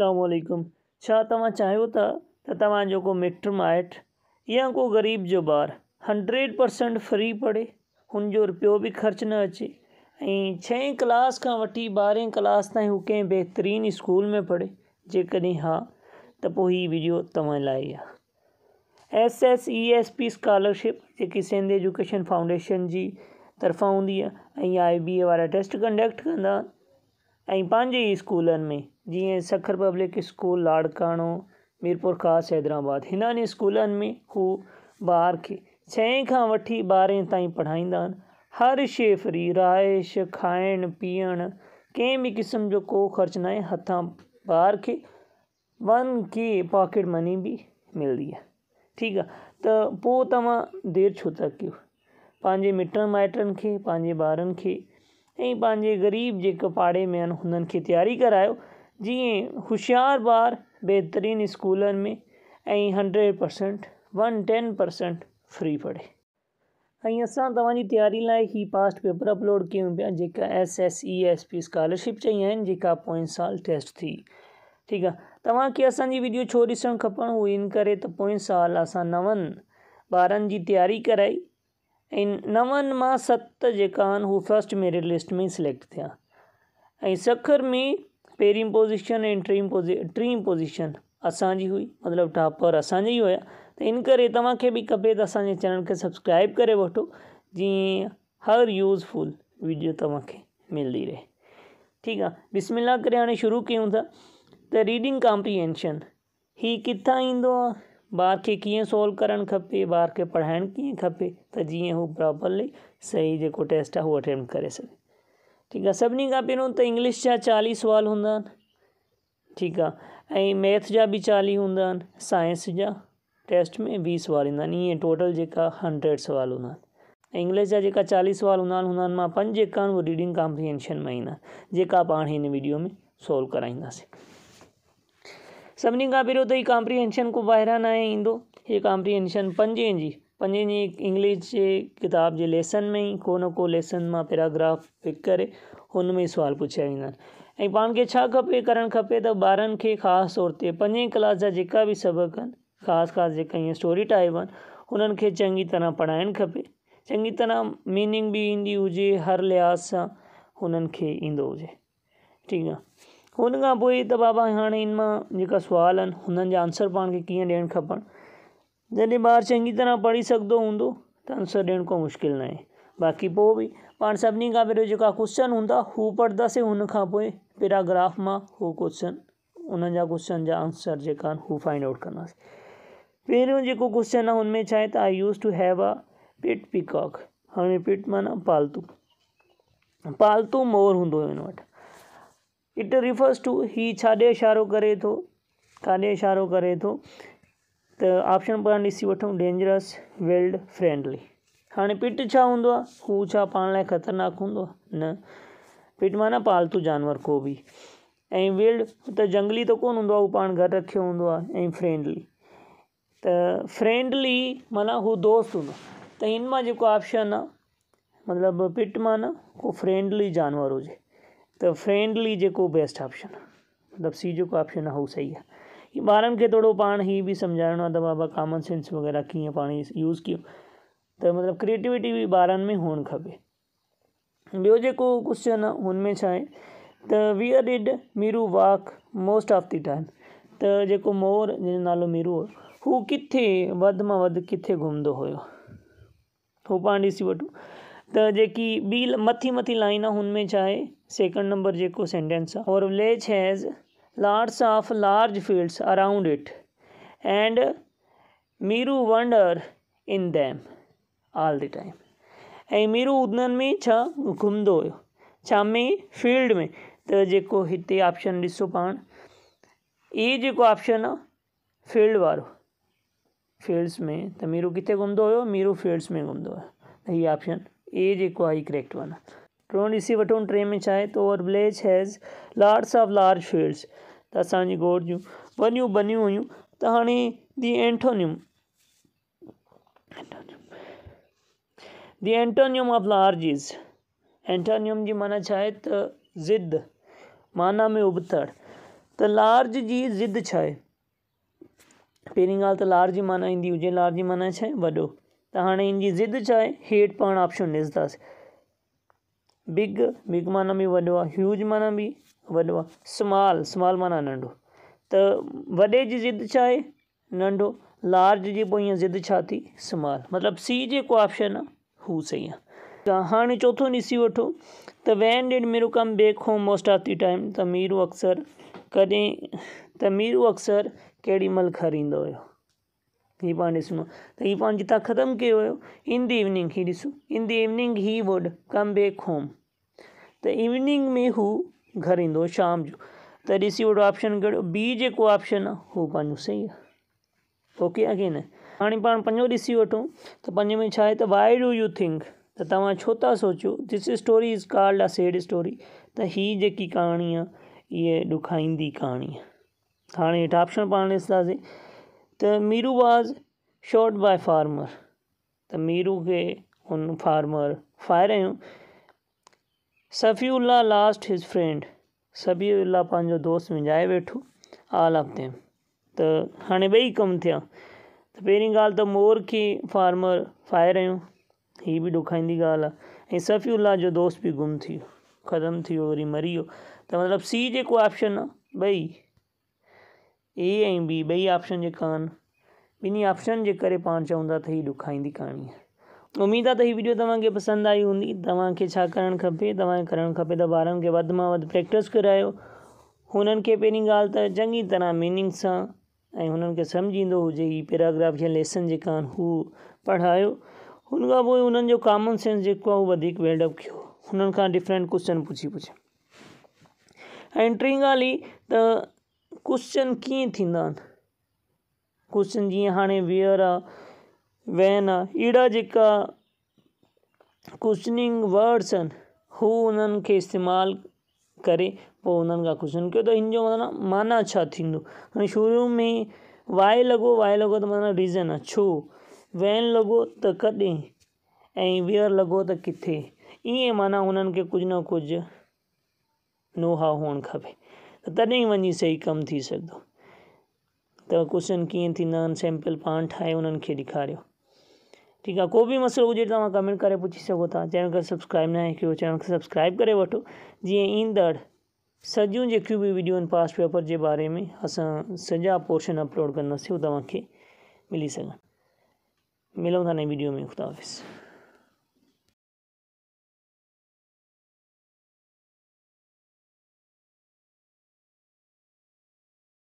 असलकुम चाहो था त को मिट माइट या को ग़रीब जो बार हंड्रेड परसेंट फ्री पढ़े उन रुपयो भी खर्च न अचे छह क्लास का वी ॿारहें क्लास ताईं कें बेहतरीन स्कूल में पढ़े जैक हाँ तो ये वीडियो तव्हां S S E S P scholarship जी सिंध एजुकेशन फाउंडेशन की तरफा होंगी आई बी ए वा टेस्ट कंडक्ट कंदा ऐं में जी सखर पब्लिक स्कूल लाड़कानो मीरपुर खास हैदराबाद हिननि स्कूल में हू बार के छह का वी ॿारहें ताईं हर शे फ्री रहायश खाण पीण कें भी क़िस्म जो को खर्च ना हथा बार के वन के पॉकेट मनी भी मिलंदी है ठीक है तो पोइ देर छो तक कयो मिट माइटन के खे पंहिंजे ग़रीब जो पाड़े में उन्हें तैयारी कराया जी होशियार बार बेहतरीन स्कूलन में ऐं hundred percent one ten percent free पढ़े ऐं असां तव्हांजी तयारी लाइ ही पास्ट पेपर अपलोड कयूं पिया जेका S S E S P scholarship चई आहिनि जेका पोएं साल टेस्ट थी ठीकु आहे तव्हांखे असांजी वीडियो छो ॾिसणु खपनि उहो इन करे त पोएं साल असां नवनि ॿारनि जी तयारी कराई ऐं नवनि मां सत जेका आहिनि हू फर्स्ट मेरिट लिस्ट में सिलेक्ट थिया ऐं सखर में पेरी पोजिशन एंड टीं पोजि टीं पोजिशन असांजी हुई मतिलबु टॉप और असांजा ई हुया तो इन कर तव्हांखे बि खपे त चैनल के सब्सक्राइब कर वो जी हर यूज़फुल वीडियो तव्हांखे मिली रहे ठीकु आहे बिस्मिला करे हाणे शुरू कयूं था त रीडिंग कॉम्प्रीहेंशन ही किथा ईंदो आहे ॿार खे कीअं सॉल्व करणु खपे ॿार खे पढ़ाइणु कीअं खपे त जीअं हू प्रॉपरली सही जेको टेस्ट आहे हू अटेम्प्ट करे ठीकु आहे सभिनी खां पहिरियों त इंग्लिश जा चालीह सुवाल हूंदा आहिनि ठीकु आहे ऐं मैथ जा बि चालीह हूंदा आहिनि साइंस जा टेस्ट में वीह सुवाल ईंदा आहिनि ईअं टोटल जेका हंड्रेड सुवाल हूंदा आहिनि ऐं इंग्लिश जा जेका चालीह सुवाल हूंदा आहिनि हूंदा आहिनि मां पंज जेका आहिनि उहे रीडिंग कॉम्परीशन में ईंदा आहिनि जेका पाण हिन वीडियो में सॉल्व कराईंदासीं सभिनी खां पहिरियों त हीउ कॉम्प्रीएंशन को ॿाहिरां न ईंदो हीअ कॉम्प्रीहेंशन पंजे जी पंहिंजी इंग्लिश जे किताब के लेसन में ही को को लेसन में पैराग्राफ पिक कर उनमें में ई सुवाल पुछिया वेंदा आहिनि खपे करण खपे तो बार खास तौर ते पंजे क्लास जा जेका बि सबक़ खास खास जो जेका स्टोरी टाइप आहिनि हुननि खे तरह पढ़ाइणु खपे चंगी तरह मीनिंग भी इंदी हु हर लिहाज़ से हुननि खे ईंदो हुजे ठीकु आहे बाबा हाँ इनमें जो सवाल सुवाल आंसर पान के कीअं ॾियणु खपनि जैसे बार चंकी तरह पढ़ी सकते हों तो आंसर देने को मुश्किल ना है बाक़ी पो भी पाण सभी का पहिरियों जो क्वेश्चन हों हू पढ़ता से उन पैराग्राफ में हो क्वेश्चन उन्हनि क्वेश्चन जो आंसर जो फाइंड आउट करना पहिरियों जो क्वेश्चन है उनमें छा तो I used to have a pet peacock हमें पिट माना पालतू पालतू मोर हों इट रिफर्स टू ही छादे इशारो करे तो काॾे इशारो करे तो तो ऑप्शन ॿ ॾिसी वठूं डेंजरस वेल्ड फ्रेंडली हाँ पिट छा हूंदो आहे हू छा पाण लाइ ख़तरनाक हूंदो आहे न पिट माना पालतू जानवर को भी ऐं वेल्ड त जंगली तो कोन हूंदो आहे हू पाण घरु रखियो फ्रेंडली त फ्रेंडली माना हू दोस्त हों त हिन मां जेको ऑप्शन आ मतलब पिट माना को फ्रेंडली जानवर हुजे त फ्रेंडली जेको बेस्ट ऑप्शन मतलब सी जो ऑप्शन आहे हू सही है ॿारनि खे थोरो पाण ही बि सम्झाइणो आहे त बाबा कॉमन सेंस वग़ैरह कीअं पाण यूज़ कयूं त तो मतिलबु क्रिएटिविटी बि ॿारनि में हुअणु खपे ॿियो जेको क्वेश्चन आहे हुन में छा आहे त where did Meeru walk most of the time त जेको मोर जंहिंजो नालो मीरू हो हू किथे वधि मां वधि किथे घुमंदो हुयो हू पाण ॾिसी वठूं त तो जेकी ॿी मथी मथी लाइन आहे हुन में छा आहे सेकंड नंबर जेको सेंटेंस आहे our village has lots of large fields around it and Meeru wander in them all the time ऐं मीरू उदननि में छा घुमंदो हुयो छा में फील्ड में त जेको हिते ऑप्शन ॾिसो पाण इहो जेको ऑप्शन आहे फील्ड वारो फील्ड्स में त मीरू किथे घुमंदो हुयो मीरू फील्ड्स में घुमंदो हुयो त हीअ ए जेको आहे correct one don't receive a ton train mein chahe to our village has lots of large fields त गोड जूं वनियूं बनियूं हुयूं त हाणे the antonym the antonym of large is antonym जी माना छा तो ज़िद माना में उबतड़ त लार्ज जी ज़िद छा आहे पहिरीं ॻाल्हि लार्ज माना ईंदी हुजे लार्ज माना छा आहे वॾो त हाणे ज़िद छा आहे हेठि ऑप्शन ॾिसंदासीं बिग बिग माना बि वॾो आहे ह्यूज माना बि वॾो आहे स्माल स्माल माना नंढो त वॾे जी ज़िद छा आहे नंढो लार्ज जी पोइ ईअं ज़िद छा थी स्माल मतिलबु सी जेको ऑप्शन आहे हू सही आहे त हाणे चोथो ॾिसी वठो त when did Meeru come back home most of the time त मीरू अक्सर कॾहिं त मीरू अक्सर केॾीमहिल खरींदो हुयो हीअ पाण ॾिसणो त हीअ पाण जितां ख़तमु कयो हुयो इन दी इवनिंग हीअ ॾिसूं in the evening he would come back home त इवनिंग में हू घर ईंदो शाम जो त ॾिसी वठो ऑप्शन कहिड़ो ॿी जेको ऑप्शन आहे हू पंहिंजो सही आहे ओके की न हाणे पाण पंजो ॾिसी वठूं त पंजे में छा आहे त वाई डू यू थिंक त तव्हां छो था सोचियो this story is called a sad story त हीअ जेकी कहाणी आहे इहा ॾुखाईंदी कहाणी आहे हाणे हेठि ऑप्शन पाण ॾिसंदासीं त Meeru was shot by farmer त मीरू खे हुन फार्मर फाइरियो Safiullah lost his friend Safiullah पाँ दोस्त जाए वेठो आल ऑफ तो हाँ बई कम थे तो पेरी गाल तो मोर की फार्मर फाहे रहियो हीअ भी ॾुखाईंदी गाल सफ़ीउल्ला जो दोस्त भी गुम थी खत्म थी वरी मरी हो तो मतलब सी जो ऑप्शन बई ए बी बई ऑप्शन जेका बिन्हीं ऑप्शन के करे पाण चवंदा तो त हीअ कहानी है उमेद आहे त हीअ वीडियो तव्हांखे पसंदि आई हूंदी तव्हांखे छा करणु खपे तव्हांखे करणु खपे त ॿारनि खे वधि मां वध करायो हुननि खे पहिरीं ॻाल्हि त चङी तरह मीनिंग सां ऐं हुननि खे हुजे हीअ पैराग्राफ या लेसन जेका आहिनि हू पढ़ायो हुन खां पोइ हुननि जो कॉमन सेंस जेको आहे उहो वधीक हुननि खां डिफरेंट क्वेश्चन पुछी पुछे ऐं टीं ॻाल्हि ही त क्सचन कीअं थींदा वियर आहे वैन ईड़ा जी का क्वेश्चनिंग वर्ड्स आहिनि हू उन्हनि खे इस्तेमालु करे क्वेश्चन कयो त तो हिन जो माना माना छा अच्छा शुरू में वाय लगो वाय लगो तो माना रीज़न आहे छो वैन लगो तो कदें ऐं लगो तो किथे ईअं माना उन कुछ न कुछ नोहा हुअणु खपे तॾहिं वही सही कम थी सघंदो त क्वेश्चन किए थींदा आहिनि सैम्पल पाण ठाहे उन्हनि ठीक है को भी मसलो हुए तो कमेंट कर पुछी सघो था चैनल के सब्सक्राइब ना कयो चैनल खे सब्सक्राइब कर वो जी ईंदड़ सजू जो भी वीडियो आहिनि पास्ट पेपर के बारे में अस सजा पोर्शन अपलोड कंदासीं मिली सघनि था नई वीडियो में खुदाफिस